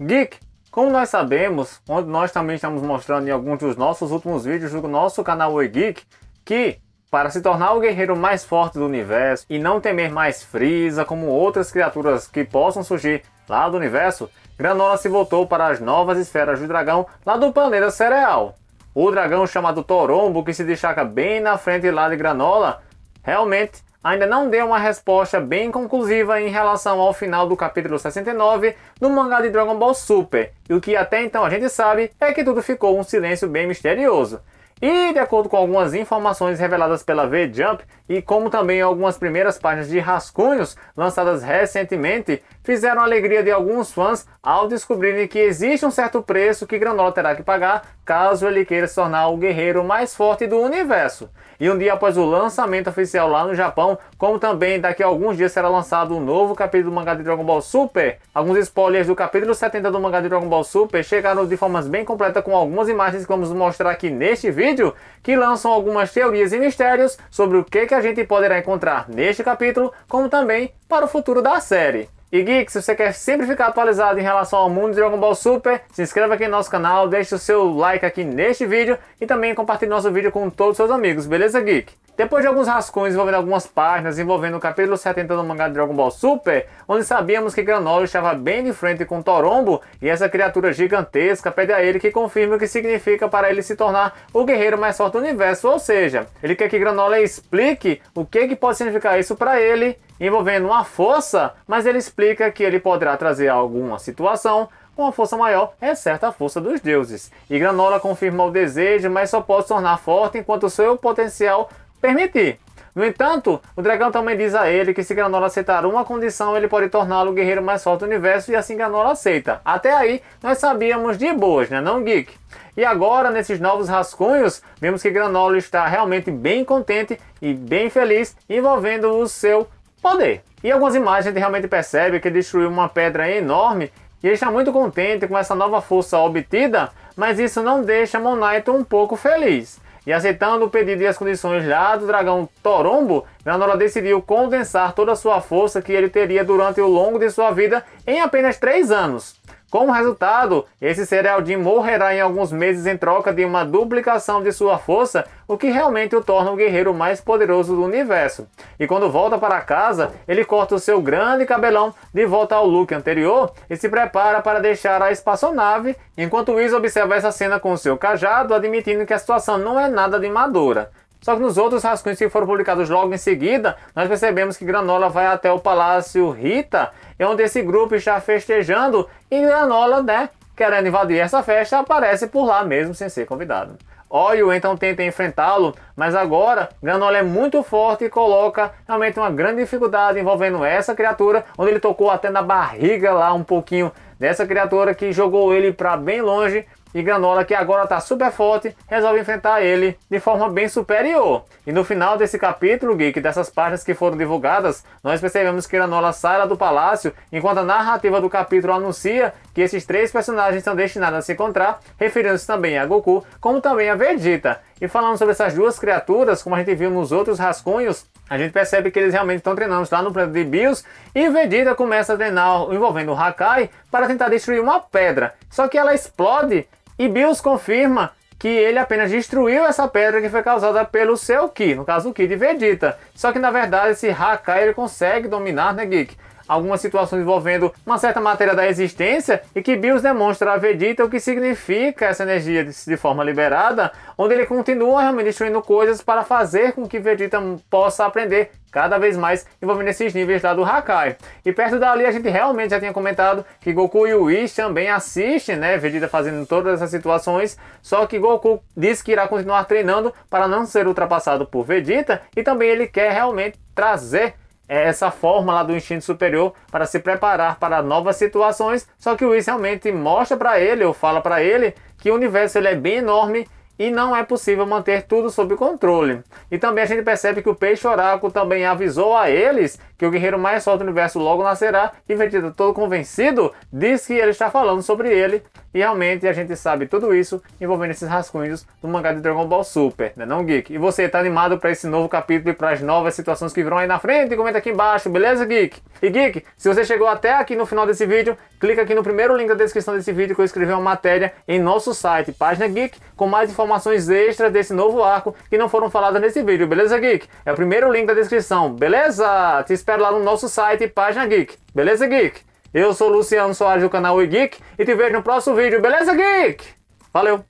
Geek, como nós sabemos, onde nós também estamos mostrando em alguns dos nossos últimos vídeos do nosso canal Oi Geek, que para se tornar o guerreiro mais forte do universo e não temer mais Frieza como outras criaturas que possam surgir lá do universo, Granola se voltou para as novas esferas do dragão lá do planeta Cereal. O dragão chamado Torombo, que se destaca bem na frente lá de Granola, realmente ainda não deu uma resposta bem conclusiva em relação ao final do capítulo 69 do mangá de Dragon Ball Super, e o que até então a gente sabe é que tudo ficou um silêncio bem misterioso. E, de acordo com algumas informações reveladas pela V-Jump e como também algumas primeiras páginas de rascunhos lançadas recentemente, fizeram a alegria de alguns fãs ao descobrirem que existe um certo preço que Granola terá que pagar caso ele queira se tornar o guerreiro mais forte do universo. E um dia após o lançamento oficial lá no Japão, como também daqui a alguns dias será lançado um novo capítulo do mangá de Dragon Ball Super, alguns spoilers do capítulo 70 do mangá de Dragon Ball Super chegaram de formas bem completa com algumas imagens que vamos mostrar aqui neste vídeo, que lançam algumas teorias e mistérios sobre o que, que a gente poderá encontrar neste capítulo, como também para o futuro da série. E Geek, se você quer sempre ficar atualizado em relação ao mundo de Dragon Ball Super, se inscreva aqui no nosso canal, deixe o seu like aqui neste vídeo e também compartilhe nosso vídeo com todos os seus amigos, beleza Geek? Depois de alguns rascunhos envolvendo algumas páginas, envolvendo o capítulo 70 do mangá de Dragon Ball Super, onde sabíamos que Granola estava bem de frente com Torombo, e essa criatura gigantesca pede a ele que confirme o que significa para ele se tornar o guerreiro mais forte do universo, ou seja, ele quer que Granola explique o que, que pode significar isso para ele, envolvendo uma força, mas ele explica que ele poderá trazer alguma situação com uma força maior, é certa a força dos deuses. E Granola confirma o desejo, mas só pode se tornar forte enquanto seu potencial permitir. No entanto, o dragão também diz a ele que se Granola aceitar uma condição, ele pode torná-lo o guerreiro mais forte do universo e assim Granola aceita. Até aí, nós sabíamos de boas, né não, Geek? E agora, nesses novos rascunhos, vemos que Granola está realmente bem contente e bem feliz envolvendo o seu poder. E algumas imagens a gente realmente percebe que ele destruiu uma pedra enorme e ele está muito contente com essa nova força obtida, mas isso não deixa Monaito um pouco feliz. E aceitando o pedido e as condições lá do dragão Torombo, Granola decidiu condensar toda a sua força que ele teria durante o longo de sua vida em apenas 3 anos. Como resultado, esse Sereldim morrerá em alguns meses em troca de uma duplicação de sua força, o que realmente o torna o guerreiro mais poderoso do universo. E quando volta para casa, ele corta o seu grande cabelão de volta ao look anterior e se prepara para deixar a espaçonave, enquanto Whis observa essa cena com seu cajado, admitindo que a situação não é nada de madura. Só que nos outros rascunhos que foram publicados logo em seguida, nós percebemos que Granola vai até o Palácio Rita, é onde esse grupo está festejando, e Granola, né, querendo invadir essa festa, aparece por lá mesmo sem ser convidado. Oil então tenta enfrentá-lo, mas agora Granola é muito forte e coloca realmente uma grande dificuldade envolvendo essa criatura, onde ele tocou até na barriga lá um pouquinho dessa criatura que jogou ele para bem longe e Granola, que agora está super forte, resolve enfrentar ele de forma bem superior. E no final desse capítulo, Geek, dessas páginas que foram divulgadas, nós percebemos que Granola sai do palácio, enquanto a narrativa do capítulo anuncia que esses três personagens estão destinados a se encontrar, referindo-se também a Goku, como também a Vegeta. E falando sobre essas duas criaturas, como a gente viu nos outros rascunhos, a gente percebe que eles realmente estão treinando lá no planeta de Bills e Vegeta começa a treinar envolvendo o Hakai para tentar destruir uma pedra. Só que ela explode e Bills confirma que ele apenas destruiu essa pedra que foi causada pelo seu Ki, no caso o Ki de Vegeta. Só que na verdade esse Hakai ele consegue dominar, né Geek? algumas situações envolvendo uma certa matéria da existência e que Bills demonstra a Vegeta o que significa essa energia de, forma liberada, onde ele continua realmente destruindo coisas para fazer com que Vegeta possa aprender cada vez mais envolvendo esses níveis lá do Hakai. E perto dali a gente realmente já tinha comentado que Goku e o Whis também assistem, né, Vegeta fazendo todas essas situações, só que Goku diz que irá continuar treinando para não ser ultrapassado por Vegeta e também ele quer realmente trazer é essa forma lá do instinto superior para se preparar para novas situações, só que o Whis realmente mostra para ele ou fala para ele que o universo ele é bem enorme e não é possível manter tudo sob controle. E também a gente percebe que o Peixe Oráculo também avisou a eles que o guerreiro mais forte do universo logo nascerá, e Vegeta todo convencido diz que ele está falando sobre ele, e realmente a gente sabe tudo isso envolvendo esses rascunhos do mangá de Dragon Ball Super, né não, Geek? E você, está animado para esse novo capítulo e para as novas situações que virão aí na frente? Comenta aqui embaixo, beleza, Geek? E Geek, se você chegou até aqui no final desse vídeo, clica aqui no primeiro link da descrição desse vídeo que eu escrevi uma matéria em nosso site, Página Geek, com mais informações informações extras desse novo arco que não foram faladas nesse vídeo, beleza, Geek? É o primeiro link da descrição, beleza? Te espero lá no nosso site e Página Geek, beleza, Geek? Eu sou Luciano Soares do canal e Geek e te vejo no próximo vídeo, beleza, Geek? Valeu!